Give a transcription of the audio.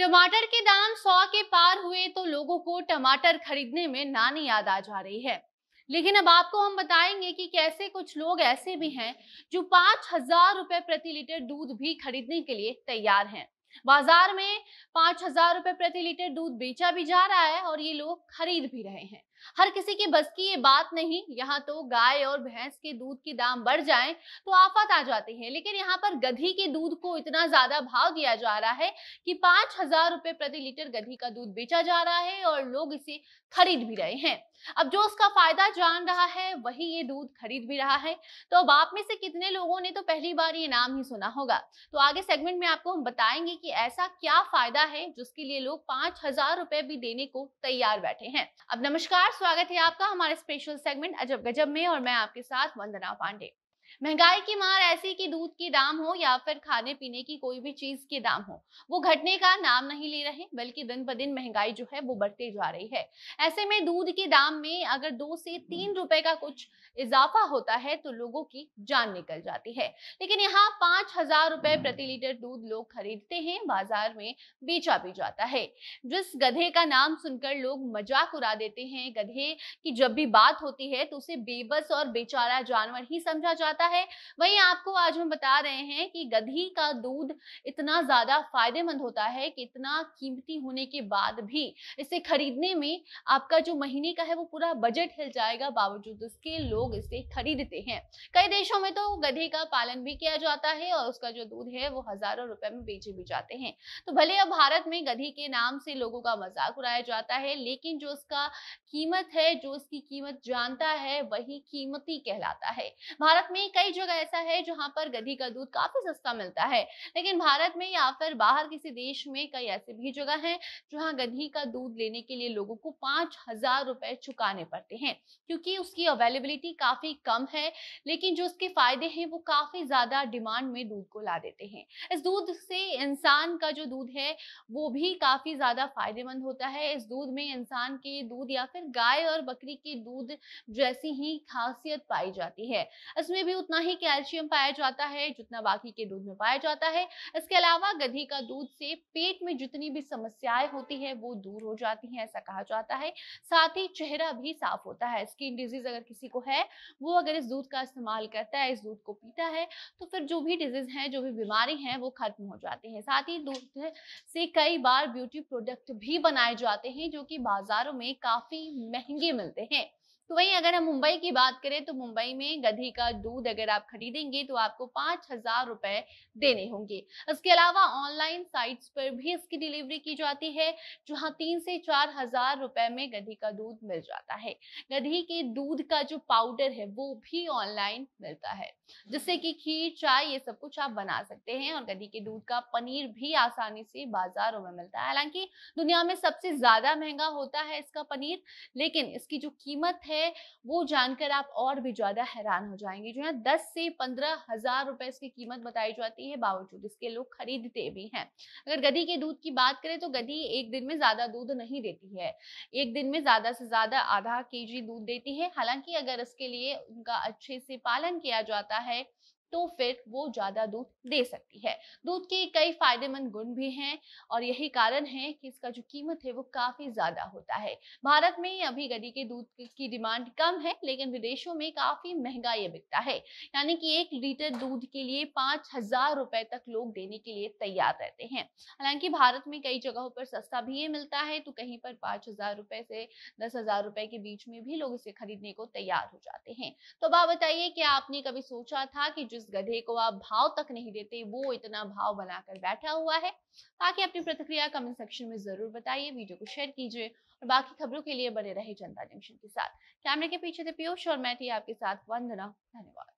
टमाटर के दाम सौ के पार हुए तो लोगों को टमाटर खरीदने में नानी याद आ जा रही है लेकिन अब आपको हम बताएंगे कि कैसे कुछ लोग ऐसे भी हैं जो पांच हजार रुपए प्रति लीटर दूध भी खरीदने के लिए तैयार हैं बाजार में पांच हजार रुपए प्रति लीटर दूध बेचा भी जा रहा है और ये लोग खरीद भी रहे हैं हर किसी के बस की ये बात नहीं यहाँ तो गाय और भैंस के दूध के दाम बढ़ जाए तो आफत आ जाती है लेकिन यहाँ पर गधी के दूध को इतना ज्यादा भाव दिया जा रहा है कि पांच हजार रुपए प्रति लीटर गधी का दूध बेचा जा रहा है और लोग इसे खरीद भी रहे हैं अब जो उसका फायदा जान रहा है वही ये दूध खरीद भी रहा है तो अब आप में से कितने लोगों ने तो पहली बार ये नाम ही सुना होगा तो आगे सेगमेंट में आपको हम बताएंगे कि ऐसा क्या फायदा है जिसके लिए लोग पांच हजार रुपए भी देने को तैयार बैठे हैं अब नमस्कार स्वागत है आपका हमारे स्पेशल सेगमेंट अजब गजब में और मैं आपके साथ वंदना पांडे महंगाई की मार ऐसी कि दूध के दाम हो या फिर खाने पीने की कोई भी चीज के दाम हो वो घटने का नाम नहीं ले रहे बल्कि दिन ब दिन महंगाई जो है वो बढ़ते जा रही है ऐसे में दूध के दाम में अगर दो से तीन रुपए का कुछ इजाफा होता है तो लोगों की जान निकल जाती है लेकिन यहाँ पांच हजार रुपए प्रति लीटर दूध लोग खरीदते हैं बाजार में बेचा भी जाता है जिस गधे का नाम सुनकर लोग मजाक उड़ा देते हैं गधे की जब भी बात होती है तो उसे बेबस और बेचारा जानवर ही समझा जाता है है वहीं आपको आज हम बता रहे हैं कि गधी का दूध इतना ज्यादा फायदेमंद होता है कि इतना कीमती होने के बाद भी इसे खरीदने में आपका जो महीने का है वो पूरा बजट हिल जाएगा बावजूद उसके लोग इसे खरीदते हैं कई देशों में तो गधे का पालन भी किया जाता है और उसका जो दूध है वो हजारों रुपए में बेचे भी जाते हैं तो भले अब भारत में गधी के नाम से लोगों का मजाक उड़ाया जाता है लेकिन जो उसका कीमत है जो उसकी कीमत जानता है वही कीमती कहलाता है भारत में कई जगह ऐसा है जहां पर गधी का दूध काफी सस्ता मिलता है लेकिन भारत में या फिर बाहर किसी देश में कई ऐसे भी जगह है जहाँ गधी का दूध लेने के लिए लोगों को पांच हजार रुपए चुकाने पड़ते हैं क्योंकि उसकी अवेलेबिलिटी काफी कम है लेकिन जो उसके फायदे हैं वो काफी ज्यादा डिमांड में दूध को ला देते हैं इस दूध से इंसान का जो दूध है वो भी काफी ज्यादा फायदेमंद होता है इस दूध में इंसान के दूध या फिर गाय और बकरी के दूध जैसी ही खासियत पाई जाती है इसमें भी उतना ही कैल्शियम पाया जाता है जितना बाकी के दूध में पाया जाता है इसके अलावा गधी का दूध से पेट में जितनी भी समस्याएं होती है वो दूर हो जाती है ऐसा कहा जाता है साथ ही चेहरा भी साफ होता है स्किन डिजीज अगर किसी को है वो अगर इस दूध का इस्तेमाल करता है इस दूध को पीता है तो फिर जो भी डिजीज है जो भी बीमारी है वो खत्म हो जाती है साथ ही दूध से कई बार ब्यूटी प्रोडक्ट भी बनाए जाते हैं जो कि बाजारों में काफी महंगे मिलते हैं तो वहीं अगर हम मुंबई की बात करें तो मुंबई में गधी का दूध अगर आप खरीदेंगे तो आपको पांच हजार रुपए देने होंगे इसके अलावा ऑनलाइन साइट्स पर भी इसकी डिलीवरी की जाती है जहाँ तीन से चार हजार रुपए में गधी का दूध मिल जाता है गधी के दूध का जो पाउडर है वो भी ऑनलाइन मिलता है जिससे कि खीर चाय ये सब कुछ आप बना सकते हैं और गधी के दूध का पनीर भी आसानी से बाजारों में मिलता है हालांकि दुनिया में सबसे ज्यादा महंगा होता है इसका पनीर लेकिन इसकी जो कीमत है है वो जानकर आप और भी ज्यादा हैरान हो जाएंगे जो है दस से पंद्रह हजार रुपए इसकी कीमत बताई जाती है बावजूद इसके लोग खरीदते भी हैं अगर गधी के दूध की बात करें तो गधी एक दिन में ज्यादा दूध नहीं देती है एक दिन में ज्यादा से ज्यादा आधा के दूध देती है हालांकि अगर इसके लिए उनका अच्छे से पालन किया जाता है तो फिर वो ज़्यादा दूध दे सकती है दूध के कई फायदेमंद गुण भी हैं और यही कारण है कि इसका जो कीमत है वो काफ़ी ज़्यादा होता है भारत में अभी गधी के दूध की डिमांड कम है लेकिन विदेशों में काफ़ी महंगा ये बिकता है यानी कि एक लीटर दूध के लिए पांच हजार रुपए तक लोग देने के लिए तैयार रहते हैं हालांकि भारत में कई जगहों पर सस्ता भी ये मिलता है तो कहीं पर पांच हजार रुपए से दस हजार रुपए के बीच में भी लोग इसे खरीदने को तैयार हो जाते हैं तो अब आप बताइए क्या आपने कभी सोचा था कि जिस जिस गधे को आप भाव तक नहीं देते वो इतना भाव बनाकर बैठा हुआ है बाकी अपनी प्रतिक्रिया कमेंट सेक्शन में जरूर बताइए वीडियो को शेयर कीजिए और बाकी खबरों के लिए बने रहे जनता जंक्शन के साथ कैमरे के पीछे थे पीयूष और मैं थी आपके साथ वंदना धन्यवाद